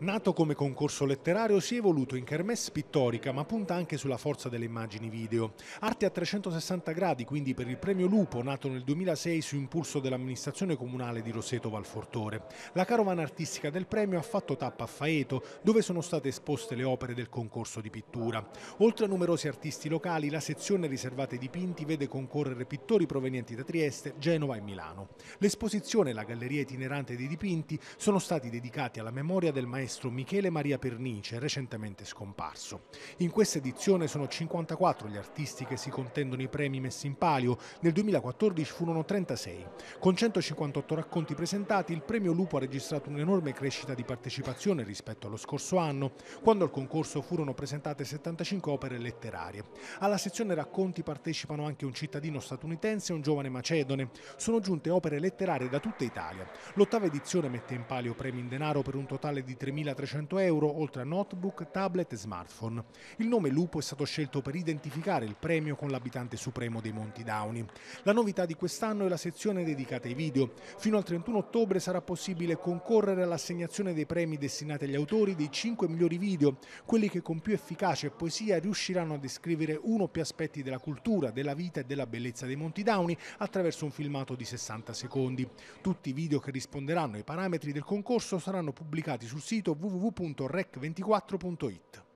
Nato come concorso letterario si è evoluto in kermesse pittorica ma punta anche sulla forza delle immagini video. Arte a 360 gradi quindi per il premio Lupo nato nel 2006 su impulso dell'amministrazione comunale di Roseto Valfortore. La carovana artistica del premio ha fatto tappa a Faeto dove sono state esposte le opere del concorso di pittura. Oltre a numerosi artisti locali la sezione riservata ai dipinti vede concorrere pittori provenienti da Trieste, Genova e Milano. L'esposizione e la galleria itinerante dei dipinti sono stati dedicati alla memoria del maestro maestro Michele Maria Pernice, recentemente scomparso. In questa edizione sono 54 gli artisti che si contendono i premi messi in palio, nel 2014 furono 36. Con 158 racconti presentati, il premio Lupo ha registrato un'enorme crescita di partecipazione rispetto allo scorso anno, quando al concorso furono presentate 75 opere letterarie. Alla sezione racconti partecipano anche un cittadino statunitense e un giovane macedone. Sono giunte opere letterarie da tutta Italia. L'ottava edizione mette in palio premi in denaro per un totale di 3.000 1300 euro, oltre a notebook, tablet e smartphone. Il nome Lupo è stato scelto per identificare il premio con l'abitante supremo dei Monti Downi. La novità di quest'anno è la sezione dedicata ai video. Fino al 31 ottobre sarà possibile concorrere all'assegnazione dei premi destinati agli autori dei 5 migliori video, quelli che con più efficacia e poesia riusciranno a descrivere uno o più aspetti della cultura, della vita e della bellezza dei Monti Downi attraverso un filmato di 60 secondi. Tutti i video che risponderanno ai parametri del concorso saranno pubblicati sul sito www.rec24.it.